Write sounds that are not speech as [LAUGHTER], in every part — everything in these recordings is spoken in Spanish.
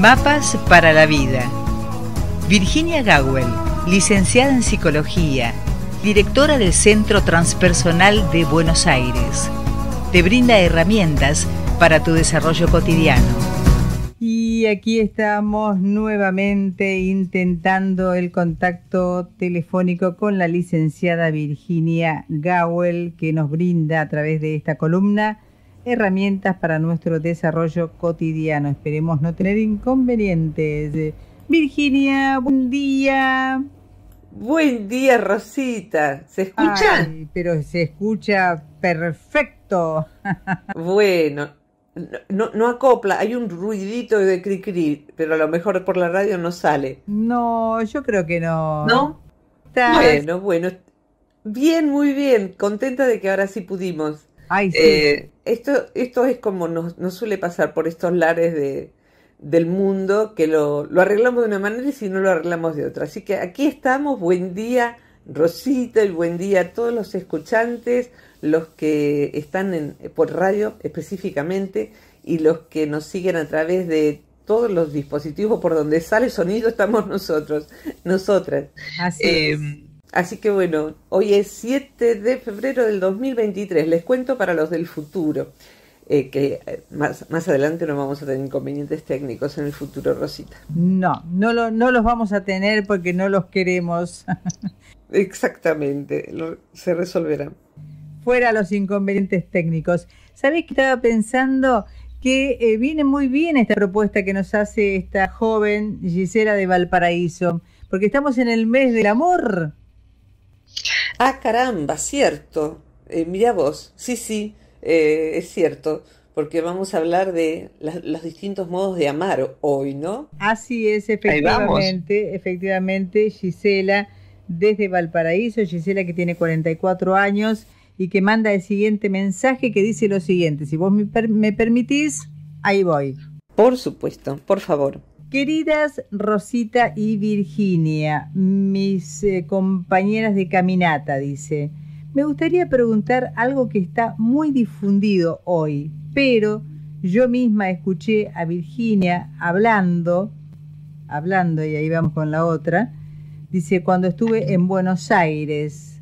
Mapas para la vida. Virginia Gawel, licenciada en Psicología, directora del Centro Transpersonal de Buenos Aires, te brinda herramientas para tu desarrollo cotidiano. Y aquí estamos nuevamente intentando el contacto telefónico con la licenciada Virginia Gawel, que nos brinda a través de esta columna herramientas para nuestro desarrollo cotidiano. Esperemos no tener inconvenientes. Virginia, buen día. Buen día, Rosita. ¿Se escucha? pero se escucha perfecto. [LAUGHS] bueno, no, acopla, hay un ruidito de cri cri, pero a lo mejor por la radio no sale. No, yo creo que no. ¿No? Bueno, bueno. Bien, muy bien. Contenta de que ahora sí pudimos. Ay, sí. Eh, esto, esto es como nos, suele pasar por estos lares de, del mundo, que lo, lo, arreglamos de una manera y si no lo arreglamos de otra. Así que aquí estamos, buen día Rosita y buen día a todos los escuchantes, los que están en, por radio específicamente y los que nos siguen a través de todos los dispositivos por donde sale sonido estamos nosotros, nosotras. Em, Así que bueno, hoy es 7 de febrero del 2023, les cuento para los del futuro, eh, que eh, más, adelante no vamos a tener inconvenientes técnicos en el futuro, Rosita. No, no, lo, no los vamos a tener porque no los queremos. [LAUGHS] Exactamente, se resolverán. Fuera los inconvenientes técnicos. ¿Sabéis que estaba pensando? que eh, viene muy bien esta propuesta que nos hace esta joven Gisela de Valparaíso, porque estamos en el mes del amor. Ah, caramba, cierto. Eh, mira vos, sí, sí, eh, es cierto, porque vamos a hablar de los distintos modos de amar hoy, ¿no? Así es, efectivamente, efectivamente, Gisela, desde Valparaíso, Gisela que tiene 44 años y que manda el siguiente mensaje que dice lo siguiente, si vos me permitís, ahí voy. Por supuesto, por favor. Queridas Rosita y Virginia, mis eh, compañeras de caminata, dice, me gustaría preguntar algo que está muy difundido hoy, pero yo misma escuché a Virginia hablando, hablando, y ahí vamos con la otra, dice, cuando estuve en Buenos Aires.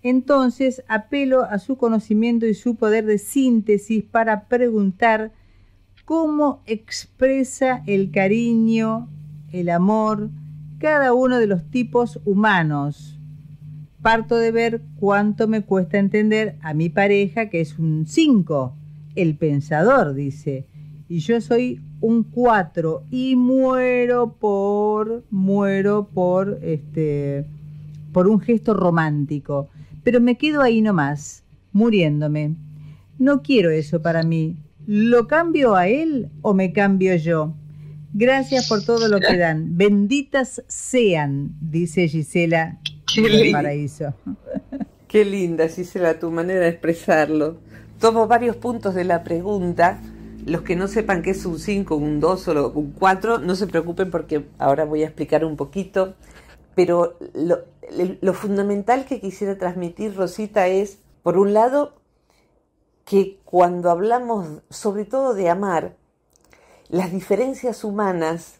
Entonces apelo a su conocimiento y su poder de síntesis para preguntar cómo expresa el cariño, el amor, cada uno de los tipos humanos. Parto de ver cuánto me cuesta entender a mi pareja, que es un 5, el pensador, dice, y yo soy un 4 y muero por, muero por, este, por un gesto romántico. Pero me quedo ahí nomás, muriéndome. No quiero eso para mí. ¿Lo cambio a él o me cambio yo? Gracias por todo lo que dan. Benditas sean, dice Gisela Qué Paraíso. Qué linda, Gisela, tu manera de expresarlo. Tomo varios puntos de la pregunta. Los que no sepan qué es un 5, un 2 o un 4, no se preocupen porque ahora voy a explicar un poquito. Pero lo fundamental que quisiera transmitir, Rosita, es, por un lado, que cuando hablamos sobre todo de amar, las diferencias humanas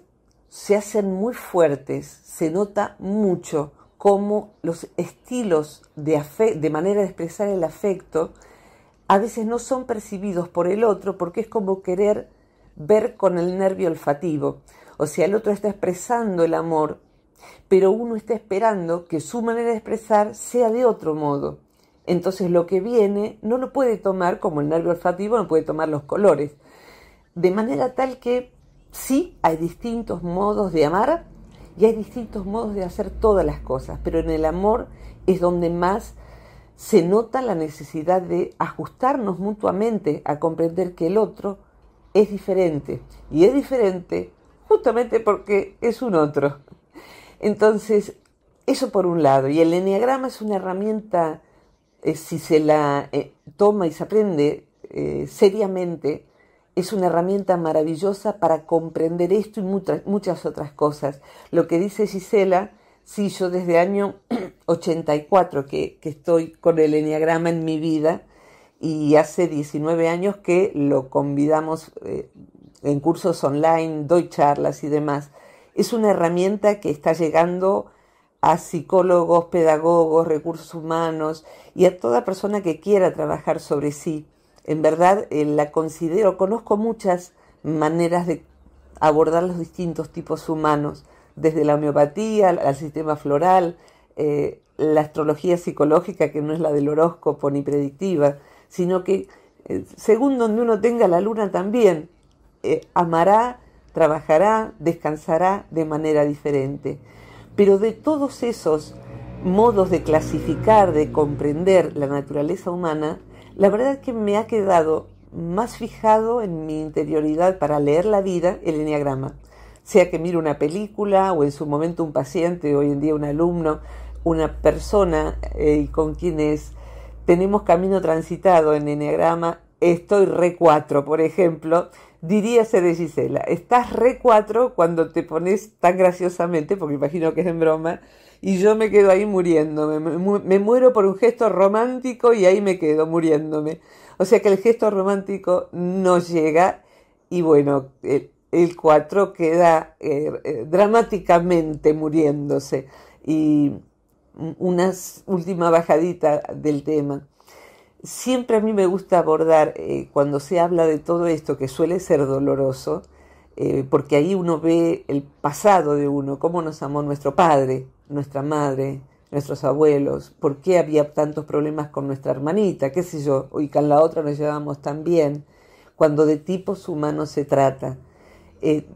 se hacen muy fuertes, se nota mucho cómo los estilos de, de manera de expresar el afecto a veces no son percibidos por el otro porque es como querer ver con el nervio olfativo. O sea, el otro está expresando el amor, pero uno está esperando que su manera de expresar sea de otro modo. Entonces lo que viene no lo puede tomar como el nervio olfativo, no puede tomar los colores. De manera tal que sí hay distintos modos de amar y hay distintos modos de hacer todas las cosas, pero en el amor es donde más se nota la necesidad de ajustarnos mutuamente a comprender que el otro es diferente y es diferente justamente porque es un otro. Entonces, eso por un lado, y el enneagrama es una herramienta eh, si se la eh, toma y se aprende eh, seriamente, es una herramienta maravillosa para comprender esto y muchas, otras cosas. Lo que dice Gisela, sí, yo desde el año 84 [CLEARS THROAT] que, que estoy con el enneagrama en mi vida y hace 19 años que lo convidamos en cursos online, doy charlas y demás. Es una herramienta que está llegando a psicólogos, pedagogos, recursos humanos y a toda persona que quiera trabajar sobre sí. En verdad eh, la considero, conozco muchas maneras de abordar los distintos tipos humanos, desde la homeopatía al sistema floral, eh, la astrología psicológica, que no es la del horóscopo ni predictiva, sino que eh, según donde uno tenga la luna también, amará, trabajará, descansará de manera diferente. Pero de todos esos modos de clasificar, de comprender la naturaleza humana, la verdad es que me ha quedado más fijado en mi interioridad para leer la vida el enneagrama. Sea que mire una película o en su momento un paciente, hoy en día un alumno, una persona eh, con quienes tenemos camino transitado en enneagrama, estoy re cuatro, por ejemplo, diría de Gisela, estás re cuatro cuando te pones tan graciosamente, porque imagino que es en broma, y yo me quedo ahí muriéndome. Me, muero por un gesto romántico y ahí me quedo muriéndome. O sea que el gesto romántico no llega y bueno, el, cuatro queda eh, eh, dramáticamente muriéndose. Y una última bajadita del tema. Siempre a mí me gusta abordar, eh, cuando se habla de todo esto, que suele ser doloroso, eh, porque ahí uno ve el pasado de uno, cómo nos amó nuestro padre, nuestra madre, nuestros abuelos, por qué había tantos problemas con nuestra hermanita, qué sé yo, y con la otra nos llevábamos tan bien, cuando de tipos humanos se trata. Eh,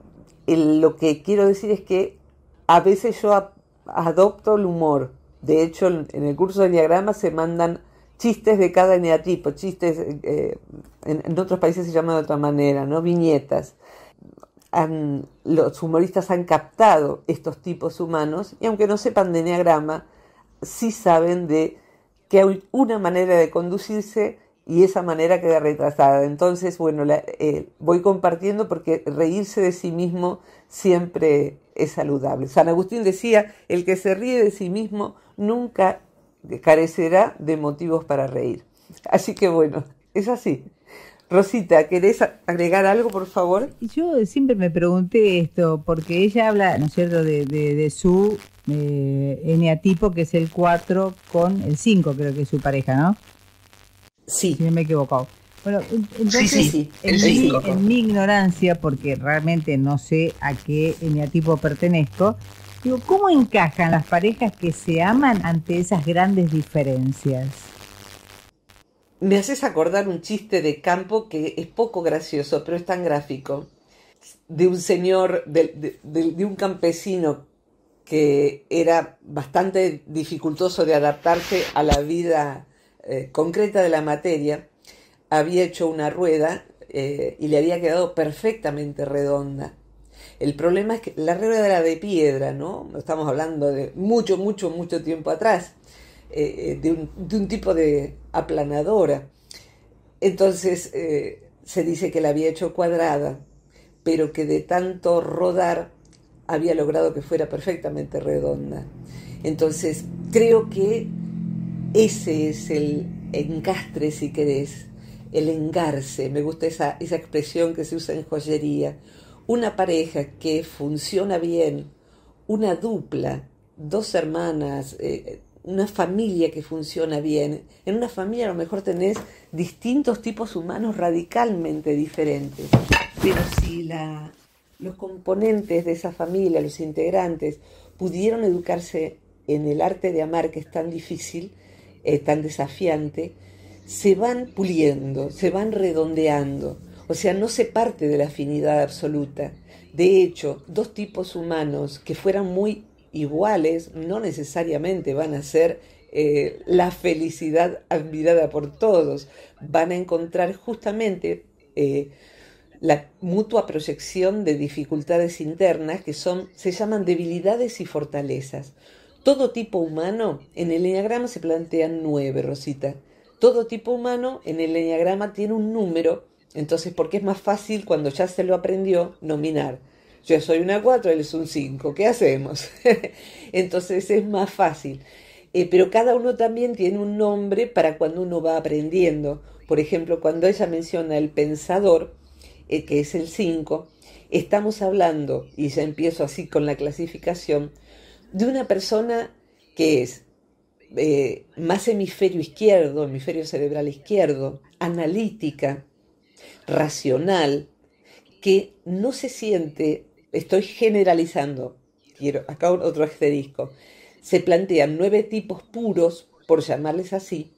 lo que quiero decir es que a veces yo adopto el humor. De hecho, en el curso de diagrama se mandan chistes de cada eneatipo, chistes, eh, en, otros países se llama de otra manera, ¿no? Viñetas. los humoristas han captado estos tipos humanos y aunque no sepan de eneagrama, sí saben de que hay una manera de conducirse y esa manera queda retrasada. Entonces, bueno, eh, voy compartiendo porque reírse de sí mismo siempre es saludable. San Agustín decía, el que se ríe de sí mismo nunca carecerá de motivos para reír. Así que bueno, es así. Rosita, ¿querés agregar algo, por favor? Yo siempre me pregunté esto, porque ella habla, ¿no es cierto?, de, su eh, eneatipo, que es el 4 con el 5, creo que es su pareja, ¿no? Sí. Si no me he equivocado. Bueno, entonces, sí, en, mi, en, mi, ignorancia, porque realmente no sé a qué eneatipo pertenezco, ¿cómo encajan las parejas que se aman ante esas grandes diferencias? Me haces acordar un chiste de campo que es poco gracioso, pero es tan gráfico, de un señor, de, un campesino que era bastante dificultoso de adaptarse a la vida eh, concreta de la materia, había hecho una rueda eh, y le había quedado perfectamente redonda el problema es que la rueda de piedra, ¿no? Estamos hablando de mucho, mucho, mucho tiempo atrás, eh, eh, de, un, tipo de aplanadora. Entonces eh, se dice que la había hecho cuadrada, pero que de tanto rodar había logrado que fuera perfectamente redonda. Entonces creo que ese es el encastre, si querés, el engarce. Me gusta esa, esa expresión que se usa en joyería una pareja que funciona bien, una dupla, dos hermanas, eh, una familia que funciona bien. En una familia a lo mejor tenés distintos tipos humanos radicalmente diferentes, pero si la, los componentes de esa familia, los integrantes, pudieron educarse en el arte de amar que es tan difícil, eh, tan desafiante, se van puliendo, se van redondeando o sea, no se parte de la afinidad absoluta. De hecho, dos tipos humanos que fueran muy iguales no necesariamente van a ser eh, la felicidad admirada por todos. Van a encontrar justamente eh, la mutua proyección de dificultades internas que son, se llaman debilidades y fortalezas. Todo tipo humano, en el enneagrama se plantean nueve, Rosita. Todo tipo humano en el enneagrama tiene un número entonces, porque es más fácil cuando ya se lo aprendió nominar. Yo soy una 4, él es un 5, ¿qué hacemos? [LAUGHS] Entonces es más fácil. Eh, pero cada uno también tiene un nombre para cuando uno va aprendiendo. Por ejemplo, cuando ella menciona el pensador, eh, que es el 5, estamos hablando, y ya empiezo así con la clasificación, de una persona que es eh, más hemisferio izquierdo, hemisferio cerebral izquierdo, analítica, racional que no se siente, estoy generalizando, quiero, acá otro asterisco, se plantean nueve tipos puros, por llamarles así,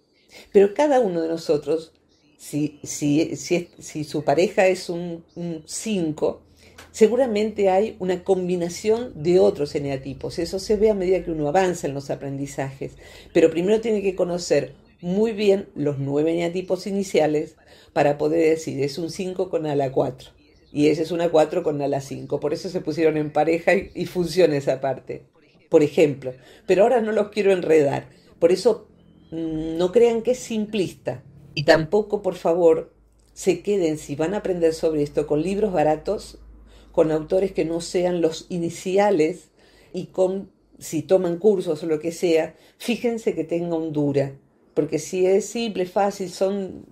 pero cada uno de nosotros, si, si, si, si su pareja es un cinco seguramente hay una combinación de otros eneatipos. Eso se ve a medida que uno avanza en los aprendizajes, pero primero tiene que conocer muy bien los nueve eneatipos iniciales, para poder decir, es un 5 con ala 4 y esa es una 4 con ala 5. Por eso se pusieron en pareja y, funciona esa parte, por ejemplo. Pero ahora no los quiero enredar. Por eso mm, no crean que es simplista. Y tampoco, por favor, se queden, si van a aprender sobre esto, con libros baratos, con autores que no sean los iniciales y con, si toman cursos o lo que sea, fíjense que tenga un dura, porque si es simple, fácil, son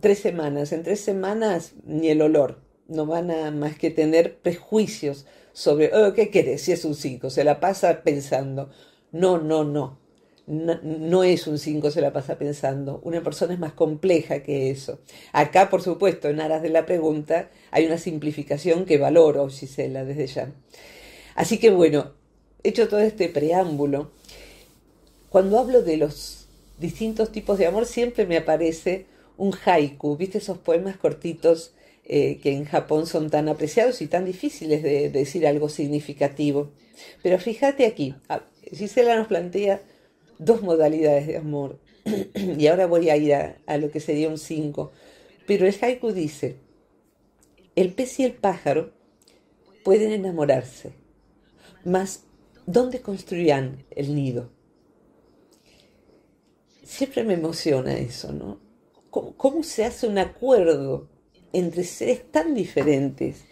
tres semanas. En tres semanas ni el olor, no van a más que tener prejuicios sobre, oh, ¿qué querés? Si es un cinco, se la pasa pensando. No, no, no. No, es un cinco, se la pasa pensando. Una persona es más compleja que eso. Acá, por supuesto, en aras de la pregunta, hay una simplificación que valoro, Gisela, desde ya. Así que bueno, hecho todo este preámbulo, cuando hablo de los distintos tipos de amor, siempre me aparece un haiku, ¿viste? Esos poemas cortitos eh, que en Japón son tan apreciados y tan difíciles de, decir algo significativo. Pero fíjate aquí, Gisela nos plantea dos modalidades de amor, [CLEARS THROAT] y ahora voy a ir a, lo que sería un cinco. pero el haiku dice, el pez y el pájaro pueden enamorarse, mas ¿dónde construirán el nido? siempre me emociona eso, ¿no? ¿Cómo, se hace un acuerdo entre seres tan diferentes?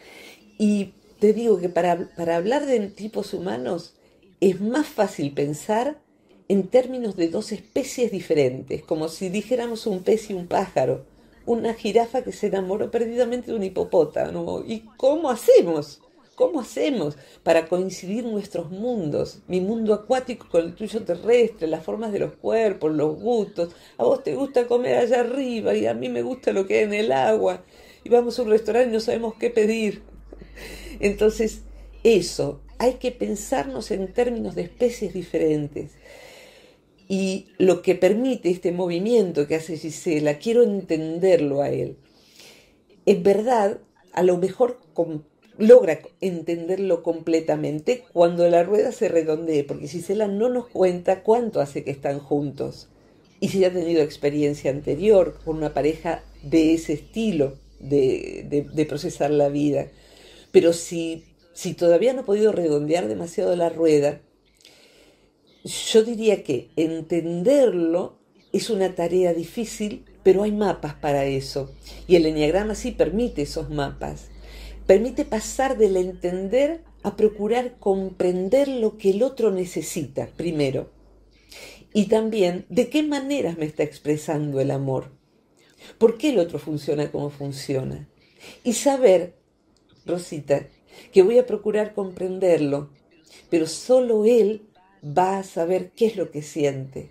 Y te digo que para, para hablar de tipos humanos es más fácil pensar en términos de dos especies diferentes, como si dijéramos un pez y un pájaro, una jirafa que se enamoró perdidamente de un hipopótamo. ¿Y cómo hacemos? ¿Cómo hacemos para coincidir nuestros mundos? Mi mundo acuático con el tuyo terrestre, las formas de los cuerpos, los gustos. A vos te gusta comer allá arriba y a mí me gusta lo que hay en el agua. Y vamos a un restaurante y no sabemos qué pedir. Entonces, eso, hay que pensarnos en términos de especies diferentes. Y lo que permite este movimiento que hace Gisela, quiero entenderlo a él. Es verdad, a lo mejor con logra entenderlo completamente cuando la rueda se redondee, porque Gisela no nos cuenta cuánto hace que están juntos y si ha tenido experiencia anterior con una pareja de ese estilo de, procesar la vida. Pero si, si todavía no ha podido redondear demasiado la rueda, yo diría que entenderlo es una tarea difícil, pero hay mapas para eso. Y el Enneagrama sí permite esos mapas permite pasar del entender a procurar comprender lo que el otro necesita primero. Y también de qué maneras me está expresando el amor. ¿Por qué el otro funciona como funciona? Y saber, Rosita, que voy a procurar comprenderlo, pero solo él va a saber qué es lo que siente,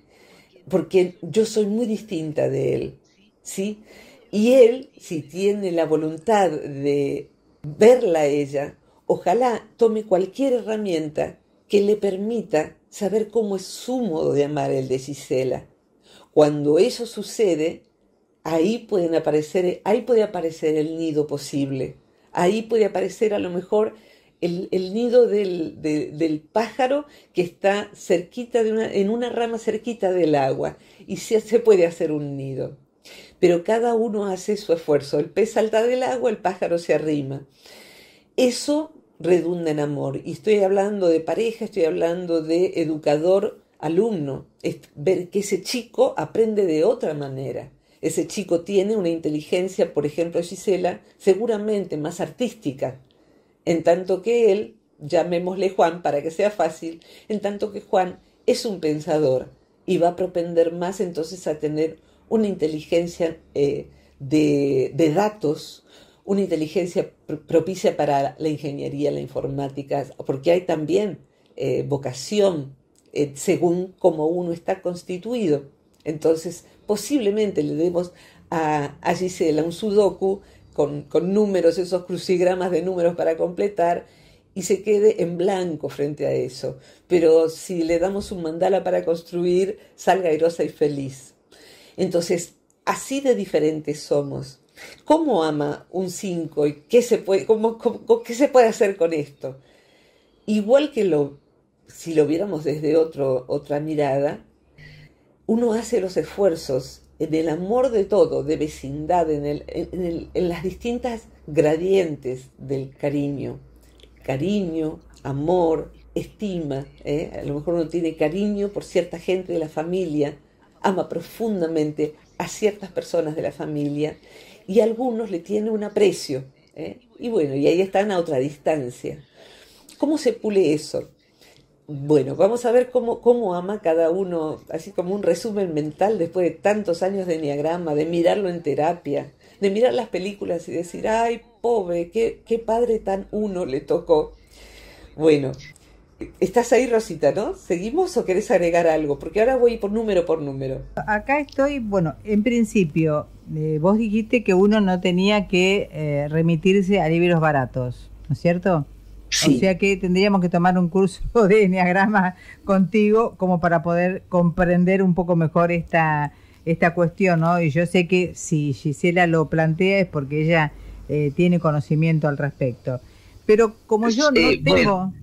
porque yo soy muy distinta de él, ¿sí? Y él, si tiene la voluntad de verla a ella, ojalá tome cualquier herramienta que le permita saber cómo es su modo de amar el de Gisela. Cuando eso sucede, ahí, pueden aparecer, ahí puede aparecer el nido posible. Ahí puede aparecer a lo mejor el, nido del, del, pájaro que está cerquita de una, en una rama cerquita del agua. Y se puede hacer un nido pero cada uno hace su esfuerzo. El pez salta del agua, el pájaro se arrima. Eso redunda en amor. Y estoy hablando de pareja, estoy hablando de educador, alumno. Es ver que ese chico aprende de otra manera. Ese chico tiene una inteligencia, por ejemplo, Gisela, seguramente más artística, en tanto que él, llamémosle Juan para que sea fácil, en tanto que Juan es un pensador y va a propender más entonces a tener una inteligencia eh, de, datos, una inteligencia propicia para la ingeniería, la informática, porque hay también eh, vocación eh, según cómo uno está constituido. Entonces, posiblemente le demos a, a Gisela un sudoku con, números, esos crucigramas de números para completar, y se quede en blanco frente a eso. Pero si le damos un mandala para construir, salga airosa y feliz. Entonces, así de diferentes somos. ¿Cómo ama un cinco y qué se, puede, hacer con esto? Igual que si lo viéramos desde otra mirada, uno hace los esfuerzos en el amor de todo, de vecindad, en, las distintas gradientes del cariño. Cariño, amor, estima. ¿eh? A lo mejor uno tiene cariño por cierta gente de la familia, ama profundamente a ciertas personas de la familia y a algunos le tiene un aprecio. ¿eh? Y bueno, y ahí están a otra distancia. ¿Cómo se pule eso? Bueno, vamos a ver cómo, cómo ama cada uno, así como un resumen mental después de tantos años de enneagrama, de mirarlo en terapia, de mirar las películas y decir, ay, pobre, qué padre tan uno le tocó. Bueno, Estás ahí, Rosita, ¿no? ¿Seguimos o querés agregar algo? Porque ahora voy por número por número. Acá estoy, bueno, en principio, eh, vos dijiste que uno no tenía que eh, remitirse a libros baratos, ¿no es cierto? Sí. O sea que tendríamos que tomar un curso [LAUGHS] de enneagrama contigo como para poder comprender un poco mejor esta, esta cuestión, ¿no? Y yo sé que si Gisela lo plantea es porque ella eh, tiene conocimiento al respecto. Pero como yo no tengo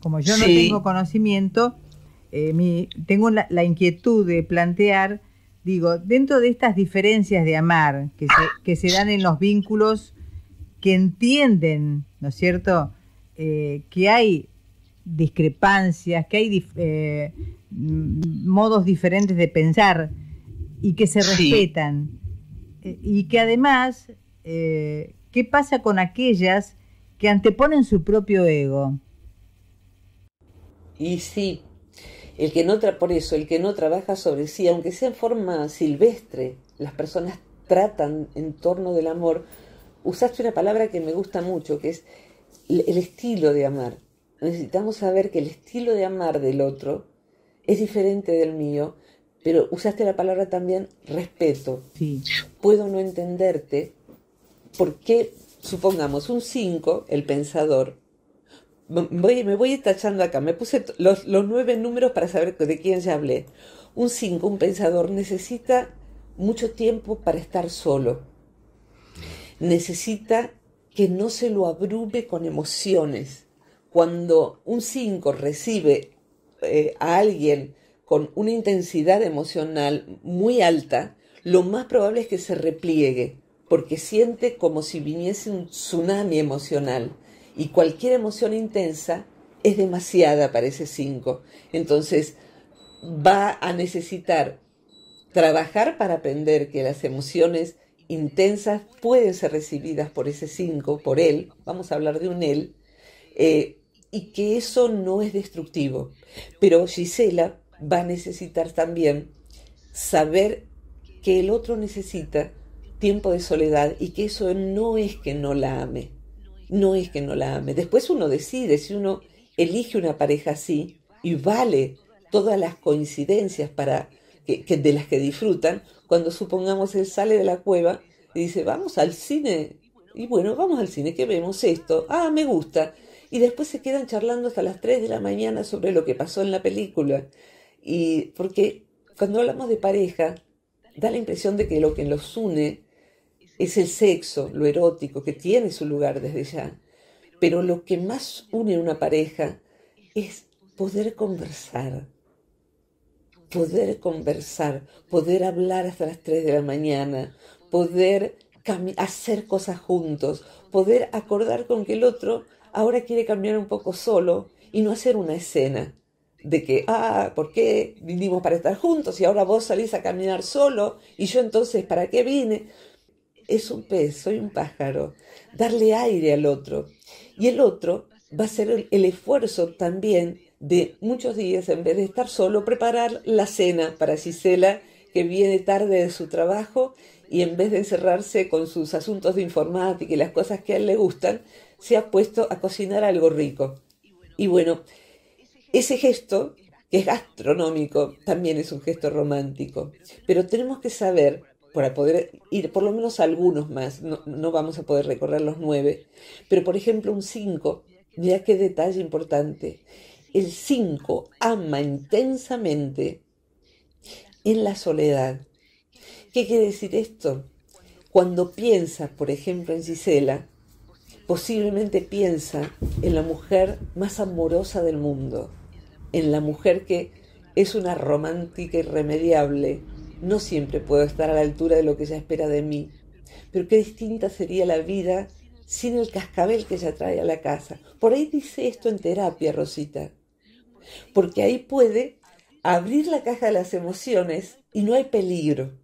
como yo no tengo conocimiento, eh, tengo la, inquietud de plantear, digo, dentro de estas diferencias de amar que se, dan en los vínculos que entienden, ¿no es cierto?, eh, que hay discrepancias, que hay eh, modos diferentes de pensar y que se respetan. Y que además, ¿qué pasa con aquellas que anteponen su propio ego? Y sí, el que no por eso, el que no trabaja sobre sí, aunque sea en forma silvestre, las personas tratan en torno del amor. Usaste una palabra que me gusta mucho, que es el estilo de amar. Necesitamos saber que el estilo de amar del otro es diferente del mío, pero usaste la palabra también respeto. Puedo no entenderte porque, supongamos, un 5, el pensador, voy, me voy tachando acá, me puse los, nueve números para saber de quién ya hablé. Un cinco, un pensador, necesita mucho tiempo para estar solo. Necesita que no se lo abrume con emociones. Cuando un cinco recibe eh, a alguien con una intensidad emocional muy alta, lo más probable es que se repliegue, porque siente como si viniese un tsunami emocional y cualquier emoción intensa es demasiada para ese 5. Entonces va a necesitar trabajar para aprender que las emociones intensas pueden ser recibidas por ese 5, por él, vamos a hablar de un él, eh, y que eso no es destructivo. Pero Gisela va a necesitar también saber que el otro necesita tiempo de soledad y que eso no es que no la ame, no es que no la ame. Después uno decide, si uno elige una pareja así y vale todas las coincidencias para que, de las que disfrutan, cuando supongamos él sale de la cueva y dice, vamos al cine. Y bueno, vamos al cine, que vemos esto. Ah, me gusta. Y después se quedan charlando hasta las 3 de la mañana sobre lo que pasó en la película. Y porque cuando hablamos de pareja, da la impresión de que lo que los une es el sexo, lo erótico, que tiene su lugar desde ya. Pero lo que más une a una pareja es poder conversar, poder conversar, poder hablar hasta las 3 de la mañana, poder hacer cosas juntos, poder acordar con que el otro ahora quiere cambiar un poco solo y no hacer una escena de que, ah, ¿por qué vinimos para estar juntos y ahora vos salís a caminar solo y yo entonces, ¿para qué vine? es un pez, soy un pájaro, darle aire al otro. Y el otro va a ser el, esfuerzo también de muchos días, en vez de estar solo, preparar la cena para Cisela, que viene tarde de su trabajo y en vez de encerrarse con sus asuntos de informática y las cosas que a él le gustan, se ha puesto a cocinar algo rico. Y bueno, ese gesto, que es gastronómico, también es un gesto romántico. Pero tenemos que saber para poder ir por lo menos algunos más, no, vamos a poder recorrer los nueve, pero por ejemplo un cinco, mira qué detalle importante, el cinco ama intensamente en la soledad. ¿Qué quiere decir esto? Cuando piensa, por ejemplo, en Gisela, posiblemente piensa en la mujer más amorosa del mundo, en la mujer que es una romántica irremediable, no siempre puedo estar a la altura de lo que ella espera de mí, pero qué distinta sería la vida sin el cascabel que ella trae a la casa. Por ahí dice esto en terapia, Rosita, porque ahí puede abrir la caja de las emociones y no hay peligro.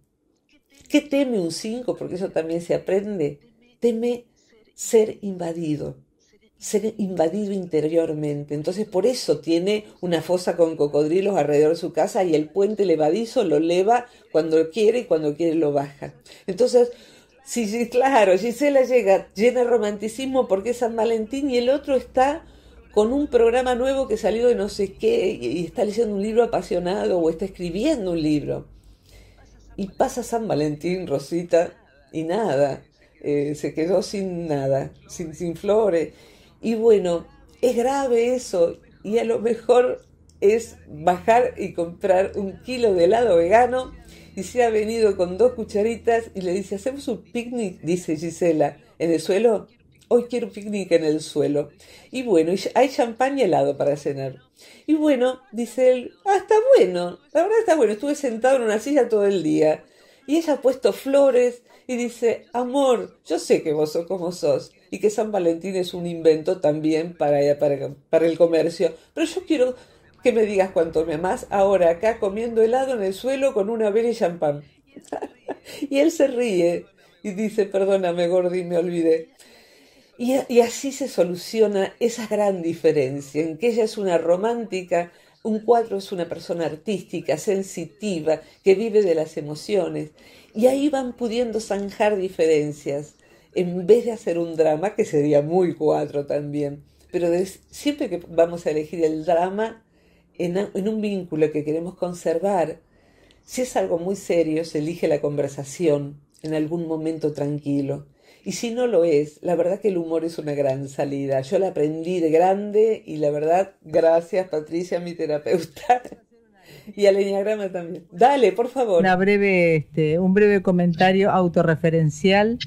¿Qué teme un 5? Porque eso también se aprende. Teme ser invadido ser invadido interiormente. Entonces por eso tiene una fosa con cocodrilos alrededor de su casa y el puente levadizo lo leva cuando quiere y cuando quiere lo baja. Entonces, sí, claro, Gisela llega llena de romanticismo porque es San Valentín y el otro está con un programa nuevo que salió de no sé qué y está leyendo un libro apasionado o está escribiendo un libro. Y pasa San Valentín, Rosita, y nada, eh, se quedó sin nada, sin, sin flores. Y bueno, es grave eso y a lo mejor es bajar y comprar un kilo de helado vegano y se ha venido con dos cucharitas y le dice, hacemos un picnic, dice Gisela, en el suelo. Hoy quiero un picnic en el suelo. Y bueno, hay champán y helado para cenar. Y bueno, dice él, ah, está bueno, la verdad está bueno, estuve sentado en una silla todo el día. Y ella ha puesto flores y dice, amor, yo sé que vos sos como sos, y que San Valentín es un invento también para, para el comercio. Pero yo quiero que me digas cuánto me amas ahora acá comiendo helado en el suelo con una vela y champán. [LAUGHS] y él se ríe y dice, perdóname Gordi, me olvidé. Y, y, así se soluciona esa gran diferencia en que ella es una romántica, un cuadro es una persona artística, sensitiva, que vive de las emociones. Y ahí van pudiendo zanjar diferencias en vez de hacer un drama, que sería muy cuatro también, pero siempre que vamos a elegir el drama en, un vínculo que queremos conservar, si es algo muy serio, se elige la conversación en algún momento tranquilo. Y si no lo es, la verdad que el humor es una gran salida. Yo la aprendí de grande y la verdad, gracias Patricia, mi terapeuta. [LAUGHS] Y al enneagrama también. Dale, por favor. breve, este, un breve comentario autorreferencial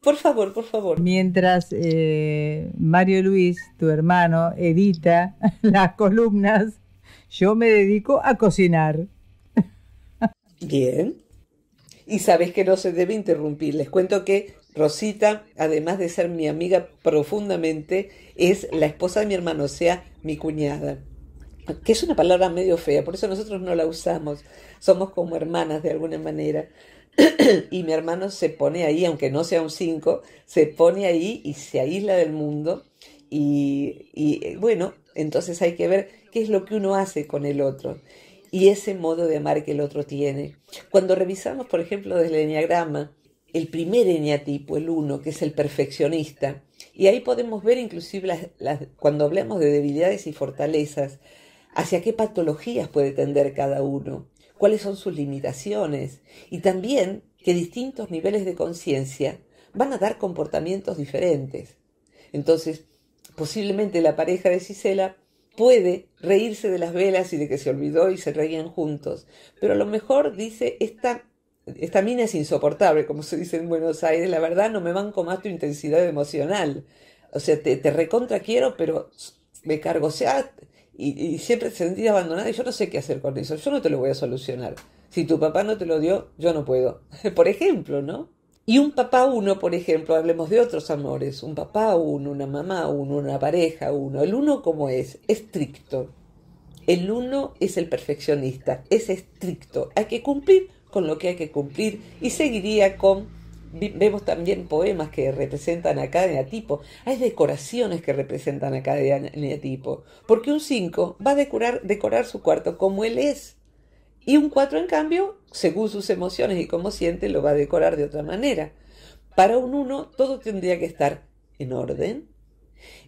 por favor, por favor. Mientras eh, Mario Luis, tu hermano, edita [LAUGHS] las columnas, yo me dedico a cocinar. Bien. Y sabes que no se debe interrumpir. Les cuento que Rosita, además de ser mi amiga profundamente, es la esposa de mi hermano, o sea, mi cuñada. Que es una palabra medio fea, por eso nosotros no la usamos. Somos como hermanas de alguna manera. [CLEARS THROAT] y mi hermano se pone ahí, aunque no sea un 5, se pone ahí y se aísla del mundo. Y, eh, bueno, entonces hay que ver qué es lo que uno hace con el otro y ese modo de amar que el otro tiene. Cuando revisamos, por ejemplo, desde el enneagrama, el primer eneatipo, el uno, que es el perfeccionista, y ahí podemos ver inclusive las, cuando hablamos de debilidades y fortalezas, hacia qué patologías puede tender cada uno cuáles son sus limitaciones y también que distintos niveles de conciencia van a dar comportamientos diferentes. Entonces, posiblemente la pareja de Cisela puede reírse de las velas y de que se olvidó y se reían juntos, pero a lo mejor dice, esta, esta mina es insoportable, como se dice en Buenos Aires, la verdad no me banco más tu intensidad emocional. O sea, te, te recontra quiero, pero me cargo. O sea, y, siempre se sentía abandonada y yo no sé qué hacer con eso, yo no te lo voy a solucionar. Si tu papá no te lo dio, yo no puedo. [LAUGHS] por ejemplo, ¿no? Y un papá uno, por ejemplo, hablemos de otros amores, un papá uno, una mamá uno, una pareja uno, el uno como es, estricto. El uno es el perfeccionista, es estricto, hay que cumplir con lo que hay que cumplir y seguiría con Vemos también poemas que representan a cada tipo. Hay decoraciones que representan a cada tipo. Porque un 5 va a decorar, decorar su cuarto como él es. Y un 4, en cambio, según sus emociones y cómo siente, lo va a decorar de otra manera. Para un 1, todo tendría que estar en orden.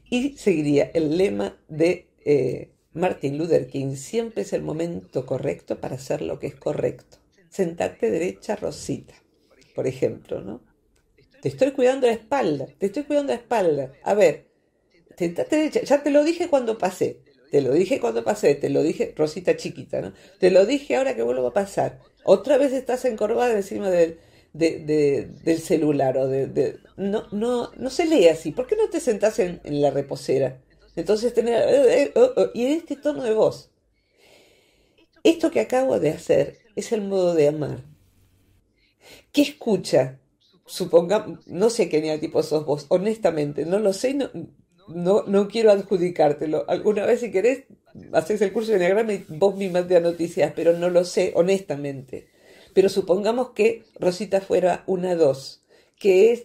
Y seguiría el lema de eh, Martin Luther King, siempre es el momento correcto para hacer lo que es correcto. Sentarte derecha, Rosita por ejemplo, ¿no? Te estoy cuidando la espalda, te estoy cuidando la espalda. A ver, ya te lo dije cuando pasé, te lo dije cuando pasé, te lo dije, Rosita chiquita, ¿no? Te lo dije ahora que vuelvo a pasar. Otra vez estás encorvada encima del, del celular o de, no, no, no se lee así. ¿Por qué no te sentás en, la reposera? Entonces tener eh, eh, eh, oh, oh, y en este tono de voz. Esto que acabo de hacer es el modo de amar. ¿Qué escucha? Supongamos, no sé qué tipo sos vos, honestamente, no lo sé no, no, quiero adjudicártelo. Alguna vez, si querés, haces el curso de Enneagrama y vos misma te das noticias, pero no lo sé, honestamente. Pero supongamos que Rosita fuera una dos, que es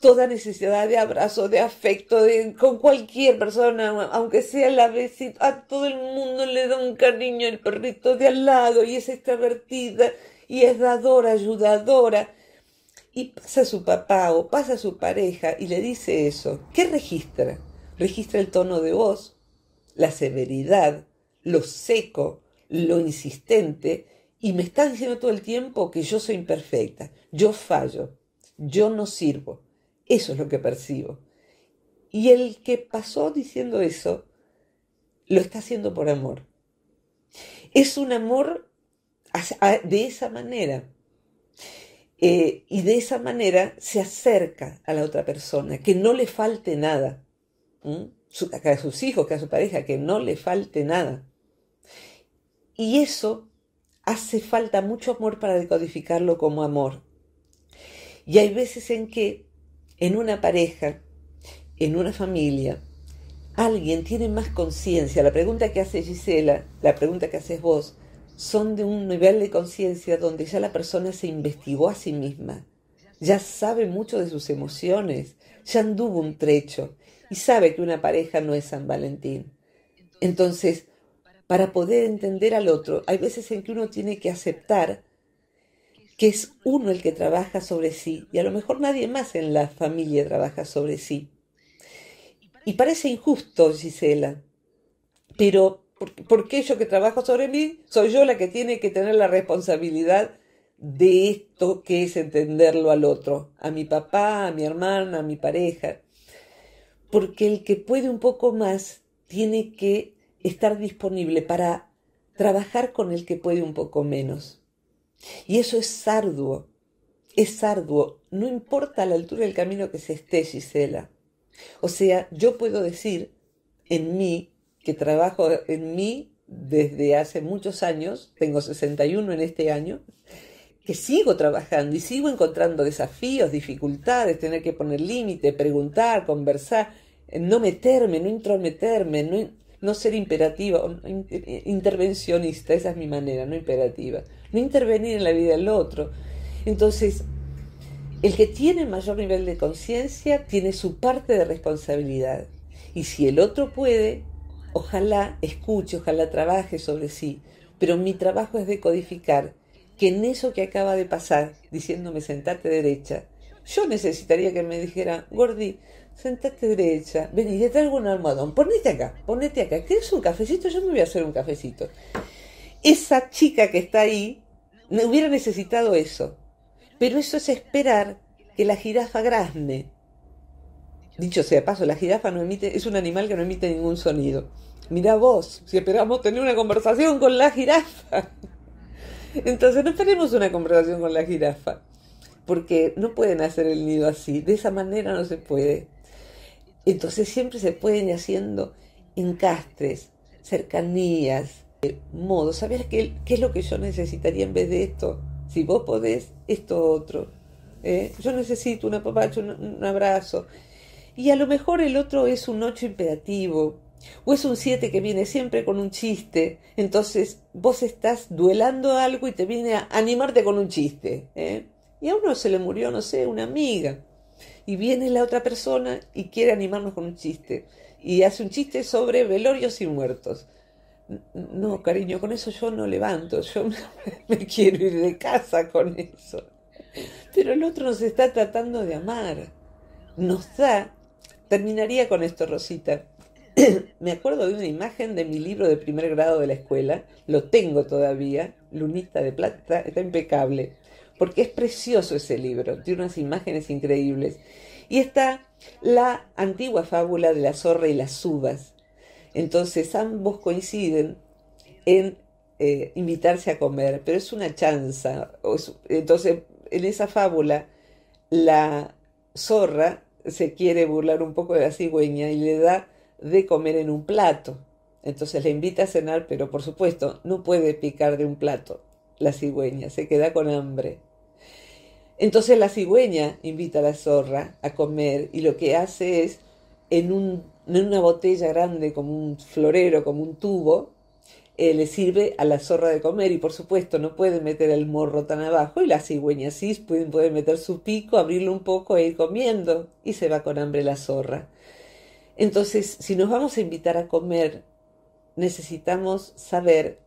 toda necesidad de abrazo, de afecto, de, con cualquier persona, aunque sea la vecina, a todo el mundo le da un cariño el perrito de al lado y es extravertida y es dadora, ayudadora. Y pasa su papá o pasa su pareja y le dice eso. ¿Qué registra? Registra el tono de voz, la severidad, lo seco, lo insistente. Y me está diciendo todo el tiempo que yo soy imperfecta, yo fallo, yo no sirvo. Eso es lo que percibo. Y el que pasó diciendo eso, lo está haciendo por amor. Es un amor de esa manera. Eh, y de esa manera se acerca a la otra persona, que no le falte nada. a sus hijos, que a su pareja, que no le falte nada. Y eso hace falta mucho amor para decodificarlo como amor. Y hay veces en que en una pareja, en una familia, alguien tiene más conciencia. La pregunta que hace Gisela, la pregunta que haces vos, son de un nivel de conciencia donde ya la persona se investigó a sí misma, ya sabe mucho de sus emociones, ya anduvo un trecho y sabe que una pareja no es San Valentín. Entonces, para poder entender al otro, hay veces en que uno tiene que aceptar que es uno el que trabaja sobre sí y a lo mejor nadie más en la familia trabaja sobre sí. Y parece injusto, Gisela, pero porque yo que trabajo sobre mí, soy yo la que tiene que tener la responsabilidad de esto que es entenderlo al otro, a mi papá, a mi hermana, a mi pareja. Porque el que puede un poco más tiene que estar disponible para trabajar con el que puede un poco menos. Y eso es arduo, es arduo, no importa la altura del camino que se esté, Gisela. O sea, yo puedo decir en mí que trabajo en mí desde hace muchos años, tengo 61 en este año, que sigo trabajando y sigo encontrando desafíos, dificultades, tener que poner límite, preguntar, conversar, eh, no meterme, no intrometerme, no, no ser imperativa, eh, intervencionista, esa es mi manera, no imperativa, no intervenir en la vida del otro. Entonces, el que tiene mayor nivel de conciencia tiene su parte de responsabilidad y si el otro puede, Ojalá escuche, ojalá trabaje sobre sí, pero mi trabajo es decodificar que en eso que acaba de pasar, diciéndome sentate derecha, yo necesitaría que me dijera, Gordi, sentate derecha, vení, te traigo un almohadón, ponete acá, ponete acá, ¿quieres un cafecito? Yo me voy a hacer un cafecito. Esa chica que está ahí me hubiera necesitado eso, pero eso es esperar que la jirafa grasne. Dicho sea paso, la jirafa no emite, es un animal que no emite ningún sonido. Mira vos, si esperamos tener una conversación con la jirafa. [LAUGHS] Entonces no tenemos una conversación con la jirafa, porque no pueden hacer el nido así, de esa manera no se puede. Entonces siempre se pueden ir haciendo encastres, cercanías, eh, modos. ¿Sabes qué, qué es lo que yo necesitaría en vez de esto? Si vos podés, esto otro. ¿eh? Yo necesito una apapacho, un abrazo. Y a lo mejor el otro es un ocho imperativo, o es un 7 que viene siempre con un chiste. Entonces vos estás duelando algo y te viene a animarte con un chiste. ¿eh? Y a uno se le murió, no sé, una amiga. Y viene la otra persona y quiere animarnos con un chiste. Y hace un chiste sobre velorios y muertos. No, cariño, con eso yo no levanto. Yo me [LAUGHS] quiero ir de casa con eso. Pero el otro nos está tratando de amar. Nos da Terminaría con esto, Rosita. [CLEARS THROAT] Me acuerdo de una imagen de mi libro de primer grado de la escuela, lo tengo todavía, Lunita de Plata, está impecable, porque es precioso ese libro, tiene unas imágenes increíbles. Y está la antigua fábula de la zorra y las uvas. Entonces ambos coinciden en eh, invitarse a comer, pero es una chanza. Entonces, en esa fábula, la zorra se quiere burlar un poco de la cigüeña y le da de comer en un plato. Entonces le invita a cenar, pero por supuesto no puede picar de un plato la cigüeña, se queda con hambre. Entonces la cigüeña invita a la zorra a comer y lo que hace es en, un, en una botella grande, como un florero, como un tubo, eh, le sirve a la zorra de comer y por supuesto no puede meter el morro tan abajo y las cigüeñas sí pueden meter su pico, abrirlo un poco e ir comiendo y se va con hambre la zorra. Entonces, si nos vamos a invitar a comer, necesitamos saber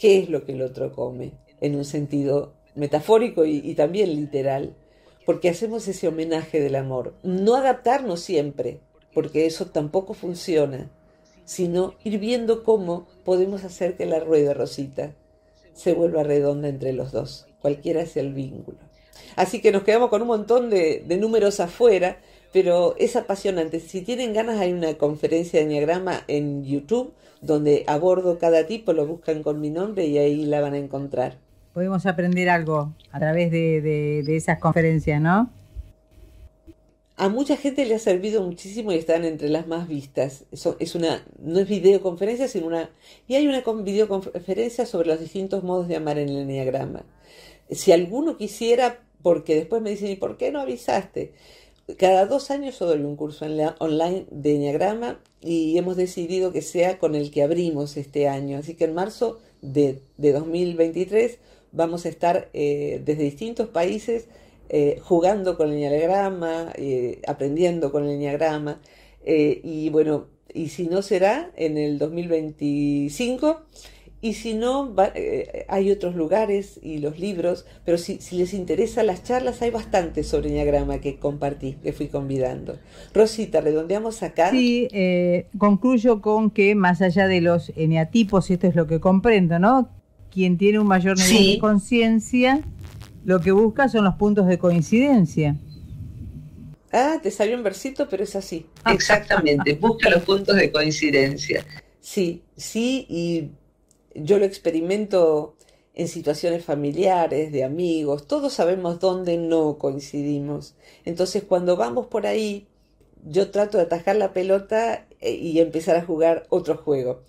qué es lo que el otro come, en un sentido metafórico y también literal, porque hacemos ese homenaje del amor. No adaptarnos siempre, porque eso tampoco funciona sino ir viendo cómo podemos hacer que la rueda rosita se vuelva redonda entre los dos, cualquiera sea el vínculo. Así que nos quedamos con un montón de, números afuera, pero es apasionante. Si tienen ganas, hay una conferencia de diagrama en YouTube donde abordo cada tipo, lo buscan con mi nombre y ahí la van a encontrar. Podemos aprender algo a través de esas conferencias, ¿no? A mucha gente le ha servido muchísimo y están entre las más vistas. es una, no es videoconferencia, sino una... Y hay una videoconferencia sobre los distintos modos de amar en el Enneagrama. Si alguno quisiera, porque después me dicen, ¿y por qué no avisaste? Cada dos años yo doy un curso en la, online de Enneagrama y hemos decidido que sea con el que abrimos este año. Así que en marzo de, 2023 vamos a estar eh, desde distintos países eh, jugando con el enneagrama, eh, aprendiendo con el enneagrama. Eh, y bueno, y si no será en el 2025. Y si no, hay otros lugares y los libros, pero si, les interesa las charlas, hay bastantes sobre Enneagrama que compartí, que fui convidando. Rosita, redondeamos acá. Sí, concluyo con que más allá de los eneatipos, y esto es lo que comprendo, ¿no? Quien tiene un mayor nivel de conciencia lo que busca son los puntos de coincidencia. Ah, te salió un versito, pero es así. Ah. Exactamente, busca los puntos de coincidencia. Sí, sí, y yo lo experimento en situaciones familiares, de amigos, todos sabemos dónde no coincidimos. Entonces, cuando vamos por ahí, yo trato de atajar la pelota eh, y empezar a jugar otro juego.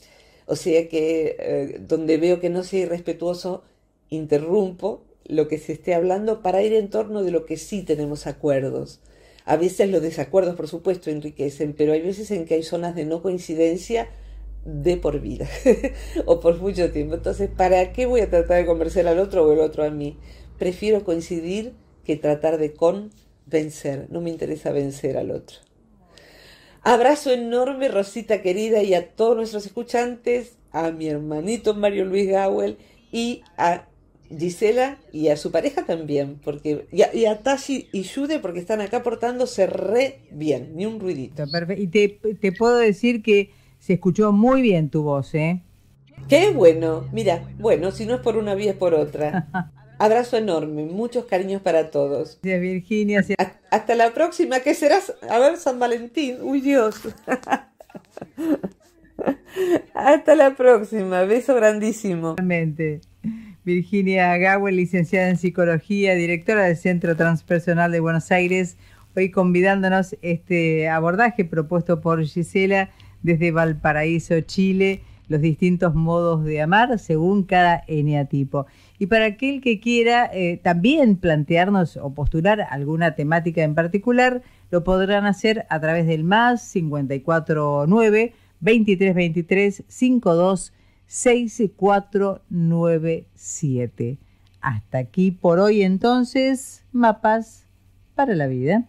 O sea que eh, donde veo que no soy respetuoso, interrumpo lo que se esté hablando para ir en torno de lo que sí tenemos acuerdos. A veces los desacuerdos, por supuesto, enriquecen, pero hay veces en que hay zonas de no coincidencia de por vida [LAUGHS] o por mucho tiempo. Entonces, ¿para qué voy a tratar de convencer al otro o el otro a mí? Prefiero coincidir que tratar de convencer. No me interesa vencer al otro. Abrazo enorme, Rosita querida, y a todos nuestros escuchantes, a mi hermanito Mario Luis Gawel y a Gisela y a su pareja también, porque y a, y Tashi y Jude porque están acá portándose re bien, ni un ruidito. Y te, puedo decir que se escuchó muy bien tu voz, ¿eh? Qué bueno, mira, bueno, si no es por una vía es por otra. [LAUGHS] Abrazo enorme, muchos cariños para todos. De Virginia. Hasta la próxima, que serás, a ver, San Valentín, uy Dios. [LAUGHS] Hasta la próxima, beso grandísimo. Virginia Gawel, licenciada en Psicología, directora del Centro Transpersonal de Buenos Aires, hoy convidándonos este abordaje propuesto por Gisela desde Valparaíso, Chile, los distintos modos de amar según cada eneatipo. Y para aquel que quiera eh, también plantearnos o postular alguna temática en particular, lo podrán hacer a través del más 549 2323 52 6497. Hasta aquí por hoy entonces, mapas para la vida.